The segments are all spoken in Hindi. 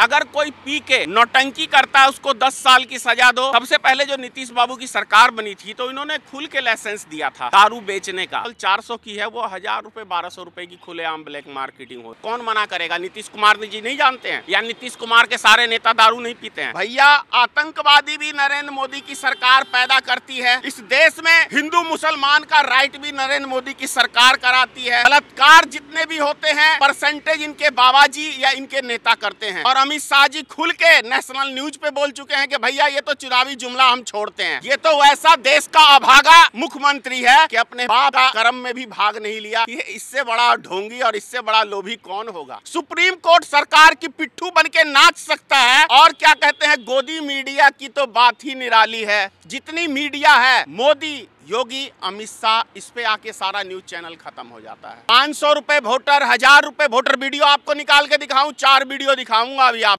अगर कोई पी के नौटंकी करता है उसको 10 साल की सजा दो सबसे पहले जो नीतीश बाबू की सरकार बनी थी तो इन्होंने खुल के लाइसेंस दिया था दारू बेचने का चार सौ की है वो हजार रूपए बारह सौ रूपए की खुलेआम ब्लैक मार्केटिंग हो कौन मना करेगा नीतीश कुमार जी नहीं जानते हैं या नीतीश कुमार के सारे नेता दारू नहीं पीते हैं भैया आतंकवादी भी नरेंद्र मोदी की सरकार पैदा करती है इस देश में हिंदू मुसलमान का राइट भी नरेंद्र मोदी की सरकार कराती है बलात्कार जितने भी होते हैं परसेंटेज इनके बाबा जी या इनके नेता करते हैं और हम अमित शाह जी खुल के नेशनल न्यूज पे बोल चुके हैं कि भैया ये तो चुनावी जुमला हम छोड़ते हैं ये तो वैसा देश का अभागा मुख्यमंत्री है कि अपने बाप का कर्म में भी भाग नहीं लिया ये इससे बड़ा ढोंगी और इससे बड़ा लोभी कौन होगा सुप्रीम कोर्ट सरकार की पिट्ठू बन के नाच सकता है और क्या कहते हैं गोदी मीडिया की तो बात ही निराली है जितनी मीडिया है मोदी योगी अमित शाह इस पे आके सारा न्यूज चैनल खत्म हो जाता है पाँच सौ रुपए वोटर हजार रुपए वोटर वीडियो आपको निकाल के दिखाऊं चार वीडियो दिखाऊंगा अभी आप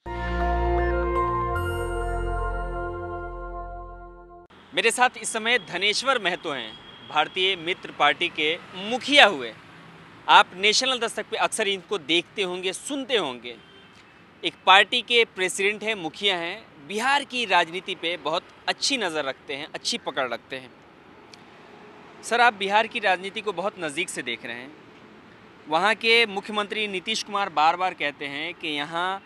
मेरे साथ इस समय धनेश्वर महतो हैं भारतीय मित्र पार्टी के मुखिया हुए आप नेशनल दस्तक पे अक्सर इनको देखते होंगे सुनते होंगे एक पार्टी के प्रेसिडेंट हैं मुखिया हैं बिहार की राजनीति पे बहुत अच्छी नज़र रखते हैं अच्छी पकड़ रखते हैं सर आप बिहार की राजनीति को बहुत नज़दीक से देख रहे हैं वहाँ के मुख्यमंत्री नीतीश कुमार बार बार कहते हैं कि यहाँ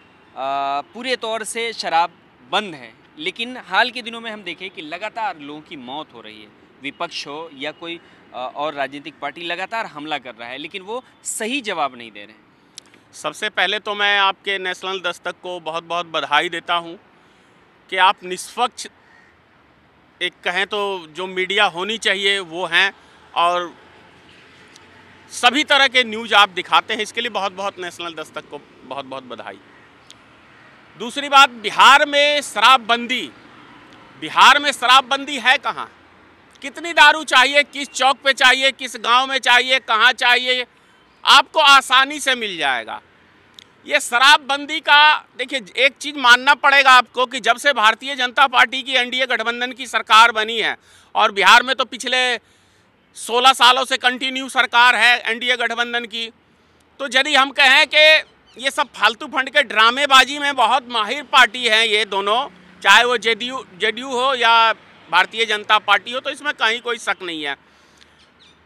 पूरे तौर से शराब बंद है लेकिन हाल के दिनों में हम देखें कि लगातार लोगों की मौत हो रही है विपक्ष हो या कोई और राजनीतिक पार्टी लगातार हमला कर रहा है लेकिन वो सही जवाब नहीं दे रहे हैं सबसे पहले तो मैं आपके नेशनल दस्तक को बहुत बहुत बधाई देता हूँ कि आप निष्पक्ष एक कहें तो जो मीडिया होनी चाहिए वो हैं और सभी तरह के न्यूज आप दिखाते हैं इसके लिए बहुत बहुत नेशनल दस्तक को बहुत बहुत बधाई दूसरी बात बिहार में शराबबंदी बिहार में शराबबंदी है कहाँ कितनी दारू चाहिए किस चौक पे चाहिए किस गांव में चाहिए कहाँ चाहिए आपको आसानी से मिल जाएगा ये शराबबंदी का देखिए एक चीज़ मानना पड़ेगा आपको कि जब से भारतीय जनता पार्टी की एनडीए गठबंधन की सरकार बनी है और बिहार में तो पिछले 16 सालों से कंटिन्यू सरकार है एनडीए गठबंधन की तो यदि हम कहें कि ये सब फालतू फंड के ड्रामेबाजी में बहुत माहिर पार्टी है ये दोनों चाहे वो जेडीयू जेडीयू हो या भारतीय जनता पार्टी हो तो इसमें कहीं कोई शक नहीं है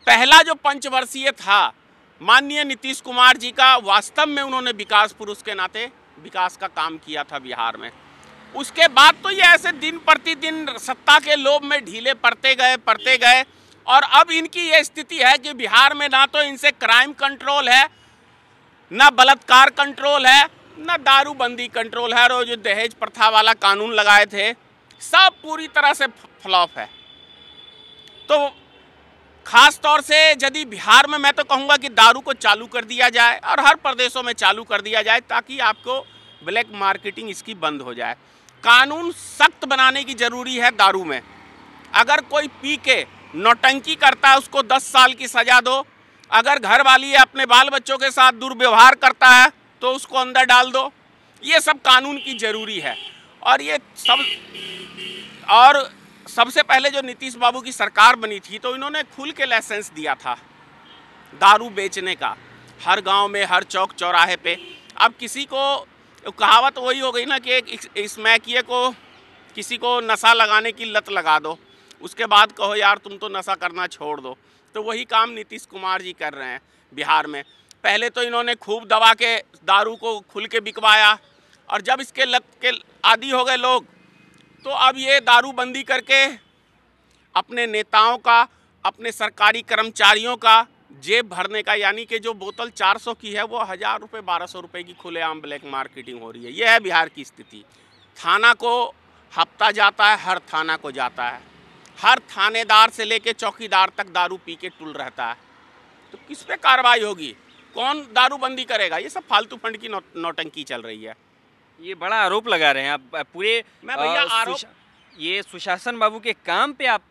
पहला जो पंचवर्षीय था माननीय नीतीश कुमार जी का वास्तव में उन्होंने विकास पुरुष के नाते विकास का काम किया था बिहार में उसके बाद तो ये ऐसे दिन प्रतिदिन सत्ता के लोभ में ढीले पड़ते गए पड़ते गए और अब इनकी ये स्थिति है कि बिहार में ना तो इनसे क्राइम कंट्रोल है ना बलात्कार कंट्रोल है ना दारूबंदी कंट्रोल है और जो दहेज प्रथा वाला कानून लगाए थे सब पूरी तरह से फ्लॉप है तो खास तौर से यदि बिहार में मैं तो कहूँगा कि दारू को चालू कर दिया जाए और हर प्रदेशों में चालू कर दिया जाए ताकि आपको ब्लैक मार्केटिंग इसकी बंद हो जाए कानून सख्त बनाने की ज़रूरी है दारू में अगर कोई पी के नौटंकी करता है उसको दस साल की सज़ा दो अगर घर वाली अपने बाल बच्चों के साथ दुर्व्यवहार करता है तो उसको अंदर डाल दो ये सब कानून की ज़रूरी है और ये सब और सबसे पहले जो नीतीश बाबू की सरकार बनी थी तो इन्होंने खुल के लाइसेंस दिया था दारू बेचने का हर गांव में हर चौक चौराहे पे अब किसी को कहावत वही हो गई ना कि एक इसमैकिए को किसी को नशा लगाने की लत लगा दो उसके बाद कहो यार तुम तो नशा करना छोड़ दो तो वही काम नीतीश कुमार जी कर रहे हैं बिहार में पहले तो इन्होंने खूब दबा के दारू को खुल के बिकवाया और जब इसके लत के आदि हो गए लोग तो अब ये दारूबंदी करके अपने नेताओं का अपने सरकारी कर्मचारियों का जेब भरने का यानी कि जो बोतल 400 की है वो हज़ार रुपये बारह सौ रुपये की खुलेआम ब्लैक मार्केटिंग हो रही है ये है बिहार की स्थिति थाना को हफ्ता जाता है हर थाना को जाता है हर थानेदार से लेके चौकीदार तक दारू पी के टुल रहता है तो किस पे कार्रवाई होगी कौन दारूबंदी करेगा ये सब फालतू फंड की नौ, नौटंकी चल रही है ये बड़ा आरोप लगा रहे हैं आप पूरे मैं भैया आरोप ये सुशासन बाबू के काम पे आप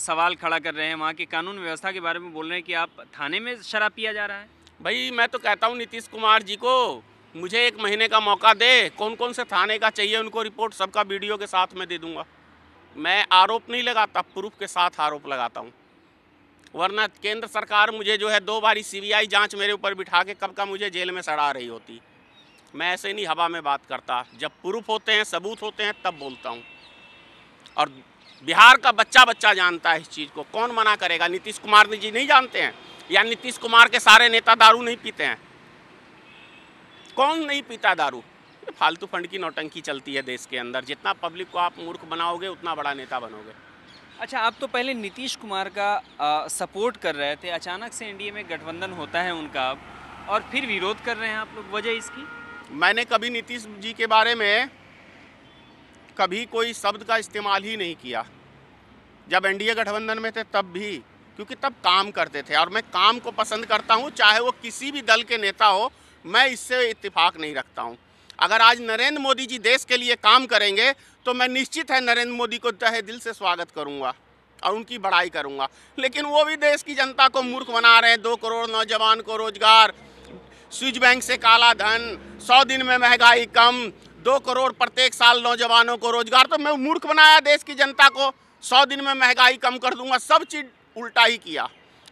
सवाल खड़ा कर रहे हैं वहाँ के कानून व्यवस्था के बारे में बोल रहे हैं कि आप थाने में शराब पिया जा रहा है भाई मैं तो कहता हूँ नीतीश कुमार जी को मुझे एक महीने का मौका दे कौन कौन से थाने का चाहिए उनको रिपोर्ट सबका वीडियो के साथ में दे दूंगा मैं आरोप नहीं लगाता प्रूफ के साथ आरोप लगाता हूँ वरना केंद्र सरकार मुझे जो है दो बारी सीबीआई जांच मेरे ऊपर बिठा के कब का मुझे जेल में सड़ा रही होती मैं ऐसे नहीं हवा में बात करता जब प्रूफ होते हैं सबूत होते हैं तब बोलता हूँ और बिहार का बच्चा बच्चा जानता है इस चीज़ को कौन मना करेगा नीतीश कुमार जी नहीं जानते हैं या नीतीश कुमार के सारे नेता दारू नहीं पीते हैं कौन नहीं पीता दारू फालतू फंड की नौटंकी चलती है देश के अंदर जितना पब्लिक को आप मूर्ख बनाओगे उतना बड़ा नेता बनोगे अच्छा आप तो पहले नीतीश कुमार का आ, सपोर्ट कर रहे थे अचानक से एनडीए में गठबंधन होता है उनका अब और फिर विरोध कर रहे हैं आप लोग वजह इसकी मैंने कभी नीतीश जी के बारे में कभी कोई शब्द का इस्तेमाल ही नहीं किया जब एनडीए गठबंधन में थे तब भी क्योंकि तब काम करते थे और मैं काम को पसंद करता हूँ चाहे वो किसी भी दल के नेता हो मैं इससे इत्तेफाक नहीं रखता हूँ अगर आज नरेंद्र मोदी जी देश के लिए काम करेंगे तो मैं निश्चित है नरेंद्र मोदी को तहे दिल से स्वागत करूँगा और उनकी बढ़ाई करूँगा लेकिन वो भी देश की जनता को मूर्ख बना रहे हैं दो करोड़ नौजवान को रोज़गार स्विच बैंक से काला धन सौ दिन में महंगाई कम दो करोड़ प्रत्येक साल नौजवानों को रोजगार तो मैं मूर्ख बनाया देश की जनता को सौ दिन में महंगाई कम कर दूंगा सब चीज उल्टा ही किया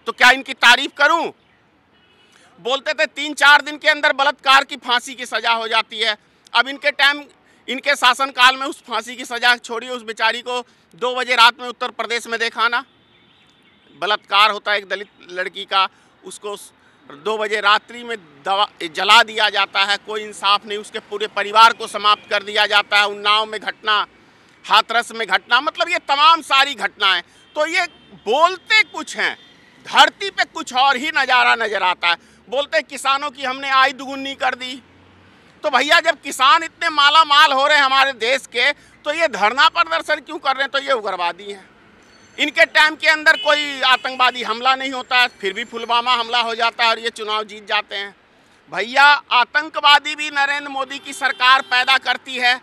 तो क्या इनकी तारीफ करूं बोलते थे तीन चार दिन के अंदर बलात्कार की फांसी की सज़ा हो जाती है अब इनके टाइम इनके शासनकाल में उस फांसी की सज़ा छोड़ी उस बेचारी को दो बजे रात में उत्तर प्रदेश में देखाना बलात्कार होता है एक दलित लड़की का उसको दो बजे रात्रि में दवा जला दिया जाता है कोई इंसाफ नहीं उसके पूरे परिवार को समाप्त कर दिया जाता है उन्नाव में घटना हाथरस में घटना मतलब ये तमाम सारी घटनाएं तो ये बोलते कुछ हैं धरती पे कुछ और ही नज़ारा नज़र आता है बोलते किसानों की हमने आय दुगुनी कर दी तो भैया जब किसान इतने माला माल हो रहे हैं हमारे देश के तो ये धरना प्रदर्शन क्यों कर रहे हैं तो ये उग्रवादी हैं इनके टाइम के अंदर कोई आतंकवादी हमला नहीं होता है फिर भी पुलवामा हमला हो जाता है और ये चुनाव जीत जाते हैं भैया आतंकवादी भी नरेंद्र मोदी की सरकार पैदा करती है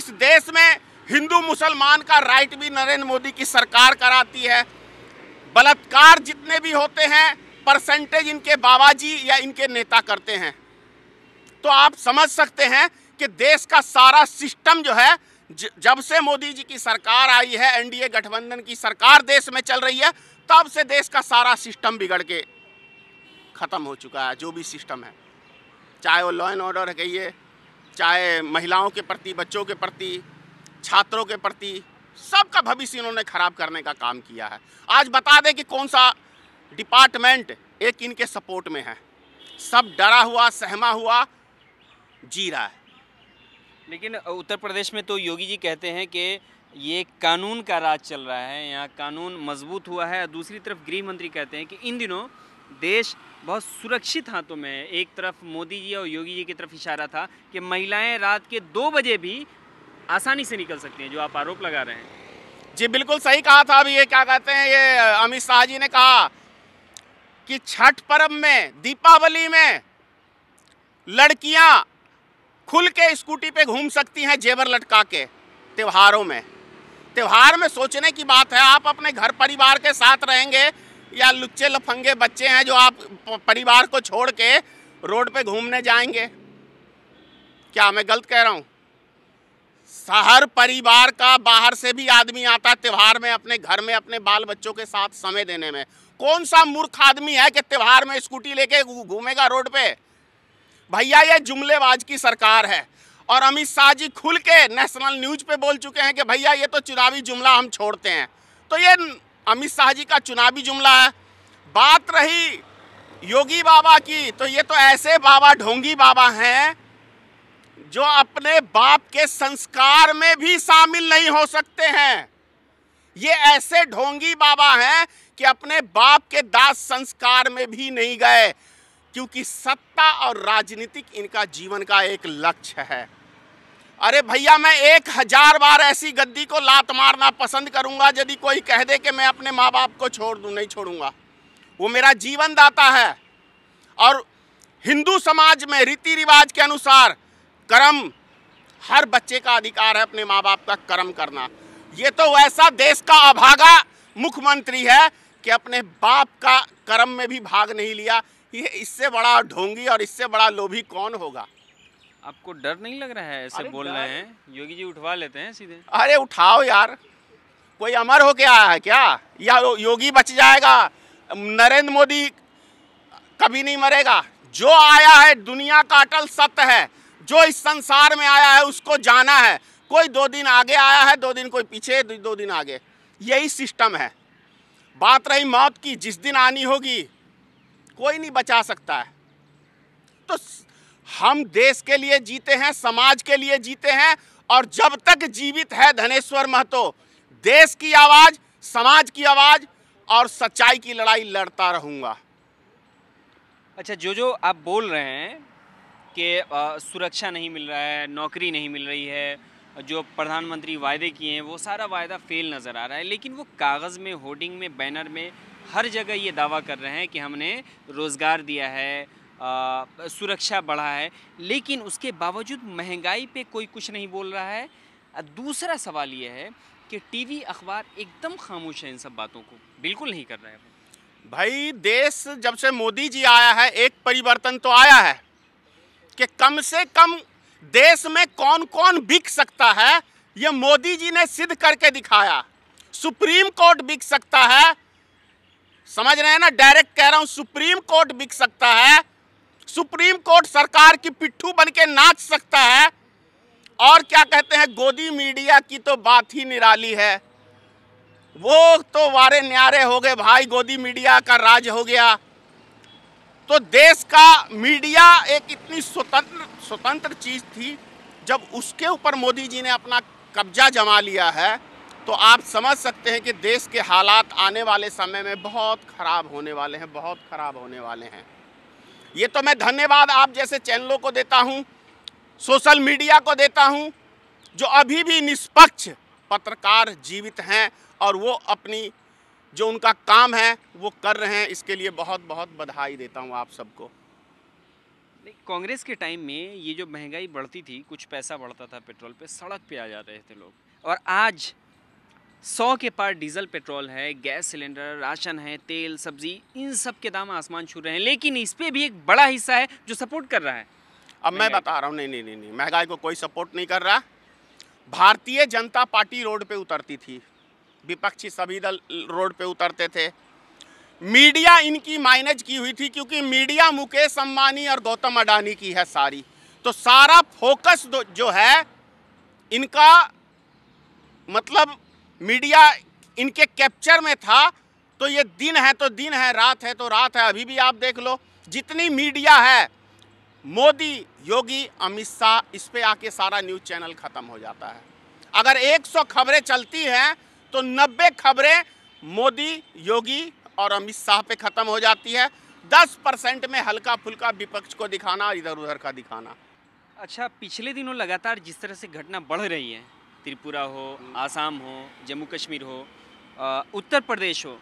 इस देश में हिंदू मुसलमान का राइट भी नरेंद्र मोदी की सरकार कराती है बलात्कार जितने भी होते हैं परसेंटेज इनके बाबा जी या इनके नेता करते हैं तो आप समझ सकते हैं कि देश का सारा सिस्टम जो है जब से मोदी जी की सरकार आई है एनडीए गठबंधन की सरकार देश में चल रही है तब से देश का सारा सिस्टम बिगड़ के ख़त्म हो चुका है जो भी सिस्टम है चाहे वो लॉ एंड ऑर्डर है चाहे महिलाओं के प्रति बच्चों के प्रति छात्रों के प्रति सबका भविष्य इन्होंने खराब करने का काम किया है आज बता दें कि कौन सा डिपार्टमेंट एक इनके सपोर्ट में है सब डरा हुआ सहमा हुआ जी रहा है लेकिन उत्तर प्रदेश में तो योगी जी कहते हैं कि ये कानून का राज चल रहा है यहाँ कानून मजबूत हुआ है दूसरी तरफ गृह मंत्री कहते हैं कि इन दिनों देश बहुत सुरक्षित हाथों में है एक तरफ मोदी जी और योगी जी की तरफ इशारा था कि महिलाएं रात के दो बजे भी आसानी से निकल सकती हैं जो आप आरोप लगा रहे हैं जी बिल्कुल सही कहा था अभी ये क्या कहते हैं ये अमित शाह जी ने कहा कि छठ पर्व में दीपावली में लड़कियां खुल के स्कूटी पे घूम सकती हैं जेवर लटका के त्योहारों में त्यौहार में सोचने की बात है आप अपने घर परिवार के साथ रहेंगे या लुच्चे लफंगे बच्चे हैं जो आप परिवार को छोड़ के रोड पे घूमने जाएंगे क्या मैं गलत कह रहा हूँ हर परिवार का बाहर से भी आदमी आता है त्यौहार में अपने घर में अपने बाल बच्चों के साथ समय देने में कौन सा मूर्ख आदमी है कि त्यौहार में स्कूटी लेके घूमेगा रोड पे भैया ये जुमलेबाज की सरकार है और अमित शाह जी खुल के नेशनल न्यूज पे बोल चुके हैं कि भैया ये तो चुनावी जुमला हम छोड़ते हैं तो ये अमित शाह जी का चुनावी जुमला है बात रही योगी बाबा की तो ये तो ऐसे बाबा ढोंगी बाबा हैं जो अपने बाप के संस्कार में भी शामिल नहीं हो सकते हैं ये ऐसे ढोंगी बाबा हैं कि अपने बाप के दास संस्कार में भी नहीं गए क्योंकि सत्ता और राजनीतिक इनका जीवन का एक लक्ष्य है अरे भैया मैं एक हजार बार ऐसी गद्दी को लात मारना पसंद करूंगा यदि कोई कह दे कि मैं अपने माँ बाप को छोड़ दूँ नहीं छोड़ूंगा वो मेरा जीवन दाता है और हिंदू समाज में रीति रिवाज के अनुसार कर्म हर बच्चे का अधिकार है अपने माँ बाप का कर्म करना ये तो वैसा देश का अभागा मुख्यमंत्री है कि अपने बाप का कर्म में भी भाग नहीं लिया ये इससे बड़ा ढोंगी और इससे बड़ा लोभी कौन होगा आपको डर नहीं लग रहा है ऐसे बोल रहे हैं योगी जी उठवा लेते हैं सीधे अरे उठाओ यार कोई अमर हो क्या है क्या या योगी बच जाएगा नरेंद्र मोदी कभी नहीं मरेगा जो आया है दुनिया का अटल सत्य है जो इस संसार में आया है उसको जाना है कोई दो दिन आगे आया है दो दिन कोई पीछे दो दिन आगे यही सिस्टम है बात रही मौत की जिस दिन आनी होगी कोई नहीं बचा सकता है तो हम देश के लिए जीते हैं समाज के लिए जीते हैं और जब तक जीवित है धनेश्वर महतो देश की आवाज़ समाज की आवाज़ और सच्चाई की लड़ाई लड़ता रहूंगा अच्छा जो जो आप बोल रहे हैं कि सुरक्षा नहीं मिल रहा है नौकरी नहीं मिल रही है जो प्रधानमंत्री वायदे किए हैं वो सारा वायदा फेल नज़र आ रहा है लेकिन वो कागज़ में होर्डिंग में बैनर में हर जगह ये दावा कर रहे हैं कि हमने रोज़गार दिया है आ, सुरक्षा बढ़ा है लेकिन उसके बावजूद महंगाई पे कोई कुछ नहीं बोल रहा है दूसरा सवाल ये है कि टीवी अखबार एकदम खामोश है इन सब बातों को बिल्कुल नहीं कर रहे हैं भाई देश जब से मोदी जी आया है एक परिवर्तन तो आया है कि कम से कम देश में कौन कौन बिक सकता है ये मोदी जी ने सिद्ध करके दिखाया सुप्रीम कोर्ट बिक सकता है समझ रहे हैं ना डायरेक्ट कह रहा हूं सुप्रीम कोर्ट बिक सकता है सुप्रीम कोर्ट सरकार की पिट्ठू बन के नाच सकता है और क्या कहते हैं गोदी मीडिया की तो बात ही निराली है वो तो वारे न्यारे हो गए भाई गोदी मीडिया का राज हो गया तो देश का मीडिया एक इतनी स्वतंत्र स्वतंत्र चीज़ थी जब उसके ऊपर मोदी जी ने अपना कब्जा जमा लिया है तो आप समझ सकते हैं कि देश के हालात आने वाले समय में बहुत ख़राब होने वाले हैं बहुत ख़राब होने वाले हैं ये तो मैं धन्यवाद आप जैसे चैनलों को देता हूँ सोशल मीडिया को देता हूँ जो अभी भी निष्पक्ष पत्रकार जीवित हैं और वो अपनी जो उनका काम है वो कर रहे हैं इसके लिए बहुत बहुत बधाई देता हूँ आप सबको कांग्रेस के टाइम में ये जो महंगाई बढ़ती थी कुछ पैसा बढ़ता था पेट्रोल पे सड़क पे आ जा रहे थे लोग और आज सौ के पार डीजल पेट्रोल है गैस सिलेंडर राशन है तेल सब्जी इन सब के दाम आसमान छू रहे हैं लेकिन इस पर भी एक बड़ा हिस्सा है जो सपोर्ट कर रहा है अब मैं बता रहा हूँ नहीं नहीं नहीं नहीं महंगाई को कोई सपोर्ट नहीं कर रहा भारतीय जनता पार्टी रोड पे उतरती थी विपक्षी सभी दल रोड पे उतरते थे मीडिया इनकी माइनेज की हुई थी क्योंकि मीडिया मुकेश अम्बानी और गौतम अडानी की है सारी तो सारा फोकस जो है इनका मतलब मीडिया इनके कैप्चर में था तो ये दिन है तो दिन है रात है तो रात है अभी भी आप देख लो जितनी मीडिया है मोदी योगी अमित शाह इस पर आके सारा न्यूज़ चैनल ख़त्म हो जाता है अगर 100 खबरें चलती हैं तो 90 खबरें मोदी योगी और अमित शाह पे ख़त्म हो जाती है 10 परसेंट में हल्का फुल्का विपक्ष को दिखाना इधर उधर का दिखाना अच्छा पिछले दिनों लगातार जिस तरह से घटना बढ़ रही है त्रिपुरा हो आसाम हो जम्मू कश्मीर हो उत्तर प्रदेश हो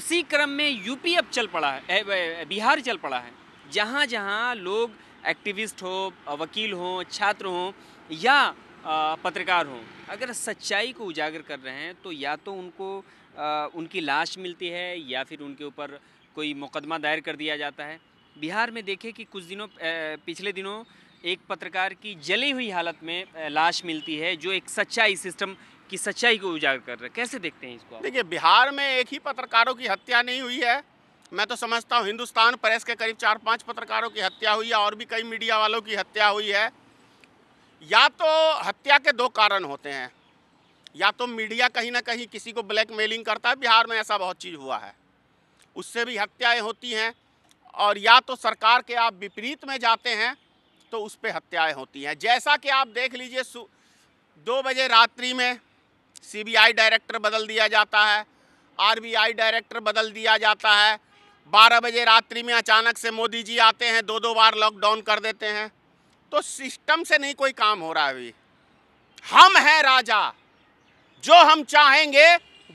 उसी क्रम में यूपी अब चल पड़ा है बिहार चल पड़ा है जहाँ जहाँ लोग एक्टिविस्ट हो वकील हों छात्र हों या पत्रकार हों अगर सच्चाई को उजागर कर रहे हैं तो या तो उनको उनकी लाश मिलती है या फिर उनके ऊपर कोई मुकदमा दायर कर दिया जाता है बिहार में देखें कि कुछ दिनों पिछले दिनों एक पत्रकार की जली हुई हालत में लाश मिलती है जो एक सच्चाई सिस्टम की सच्चाई को उजागर कर रहा है कैसे देखते हैं इसको देखिए बिहार में एक ही पत्रकारों की हत्या नहीं हुई है मैं तो समझता हूँ हिंदुस्तान प्रेस के करीब चार पांच पत्रकारों की हत्या हुई है और भी कई मीडिया वालों की हत्या हुई है या तो हत्या के दो कारण होते हैं या तो मीडिया कहीं ना कहीं किसी को ब्लैकमेलिंग करता है बिहार में ऐसा बहुत चीज़ हुआ है उससे भी हत्याएं होती हैं और या तो सरकार के आप विपरीत में जाते हैं तो उस पर हत्याएं होती हैं जैसा कि आप देख लीजिए दो बजे रात्रि में सीबीआई डायरेक्टर बदल दिया जाता है आरबीआई डायरेक्टर बदल दिया जाता है बारह बजे रात्रि में अचानक से मोदी जी आते हैं दो दो बार लॉकडाउन कर देते हैं तो सिस्टम से नहीं कोई काम हो रहा है अभी हम हैं राजा जो हम चाहेंगे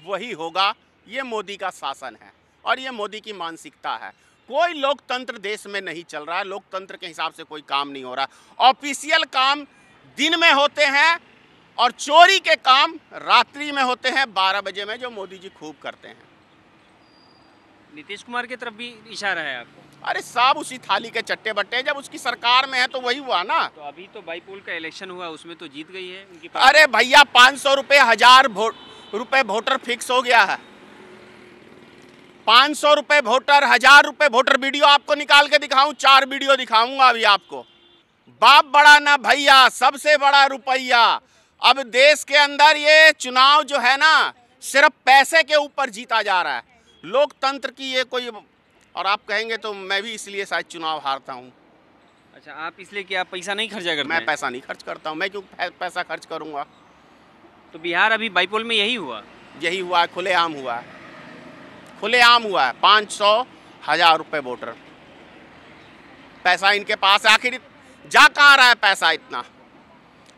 वही होगा ये मोदी का शासन है और ये मोदी की मानसिकता है कोई लोकतंत्र देश में नहीं चल रहा है लोकतंत्र के हिसाब से कोई काम नहीं हो रहा ऑफिशियल काम दिन में होते हैं और चोरी के काम रात्रि में होते हैं बारह बजे में जो मोदी जी खूब करते हैं नीतीश कुमार की तरफ भी इशारा है आपको अरे साहब उसी थाली के चट्टे बट्टे जब उसकी सरकार में है तो वही हुआ ना तो अभी तो बाईपोल का इलेक्शन हुआ उसमें तो जीत गई है उनकी अरे भैया पाँच सौ रुपये हजार रुपये वोटर फिक्स हो गया है पाँच सौ रुपये वोटर हजार रुपये वोटर वीडियो आपको निकाल के दिखाऊं चार वीडियो दिखाऊंगा अभी आपको बाप बड़ा ना भैया सबसे बड़ा रुपया अब देश के अंदर ये चुनाव जो है ना सिर्फ पैसे के ऊपर जीता जा रहा है लोकतंत्र की ये कोई और आप कहेंगे तो मैं भी इसलिए शायद चुनाव हारता हूँ अच्छा आप इसलिए कि आप पैसा नहीं खर्चा करते मैं पैसा नहीं खर्च करता हूँ मैं क्यों पैसा खर्च करूँगा तो बिहार अभी बाईपोल में यही हुआ यही हुआ खुलेआम हुआ है खुलेआम हुआ है पाँच सौ हज़ार रुपये वोटर पैसा इनके पास आखिर जा कहाँ रहा है पैसा इतना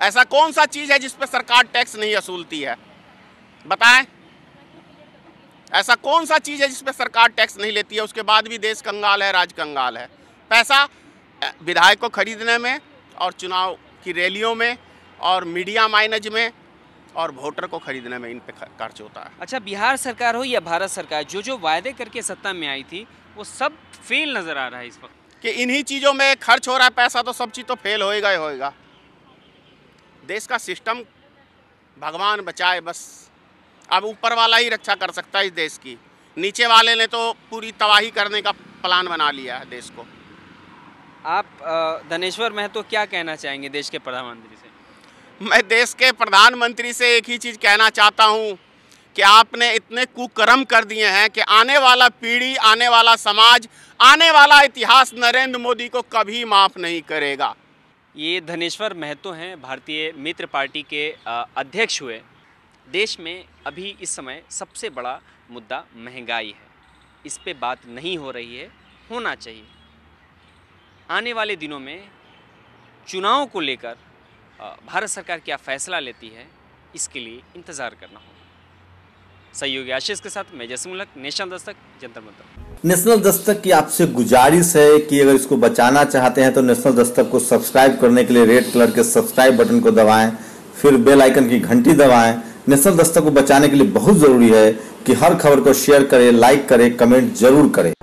ऐसा कौन सा चीज़ है जिस पर सरकार टैक्स नहीं वसूलती है बताएं ऐसा कौन सा चीज़ है जिस पर सरकार टैक्स नहीं लेती है उसके बाद भी देश कंगाल है राज कंगाल है पैसा विधायक को खरीदने में और चुनाव की रैलियों में और मीडिया माइनज में और वोटर को खरीदने में इन पे खर्च होता है अच्छा बिहार सरकार हो या भारत सरकार जो जो वायदे करके सत्ता में आई थी वो सब फेल नज़र आ रहा है इस वक्त कि इन्हीं चीज़ों में खर्च हो रहा है पैसा तो सब चीज़ तो फेल होएगा ही होएगा देश का सिस्टम भगवान बचाए बस अब ऊपर वाला ही रक्षा कर सकता है इस देश की नीचे वाले ने तो पूरी तबाही करने का प्लान बना लिया है देश को आप धनेश्वर महतो क्या कहना चाहेंगे देश के प्रधानमंत्री से मैं देश के प्रधानमंत्री से एक ही चीज़ कहना चाहता हूँ कि आपने इतने कुकर्म कर दिए हैं कि आने वाला पीढ़ी आने वाला समाज आने वाला इतिहास नरेंद्र मोदी को कभी माफ़ नहीं करेगा ये धनेश्वर महतो हैं भारतीय मित्र पार्टी के अध्यक्ष हुए देश में अभी इस समय सबसे बड़ा मुद्दा महंगाई है इस पे बात नहीं हो रही है होना चाहिए आने वाले दिनों में चुनाव को लेकर भारत सरकार क्या फैसला लेती है इसके लिए इंतज़ार करना होगा सहयोगी आशीष के साथ मैं जसमुलक नेशनल दस्तक जंतर मंत्र नेशनल दस्तक की आपसे गुजारिश है कि अगर इसको बचाना चाहते हैं तो नेशनल दस्तक को सब्सक्राइब करने के लिए रेड कलर के सब्सक्राइब बटन को दबाएं फिर बेल आइकन की घंटी दबाएं नेशनल दस्तक को बचाने के लिए बहुत ज़रूरी है कि हर खबर को शेयर करें लाइक करें कमेंट जरूर करें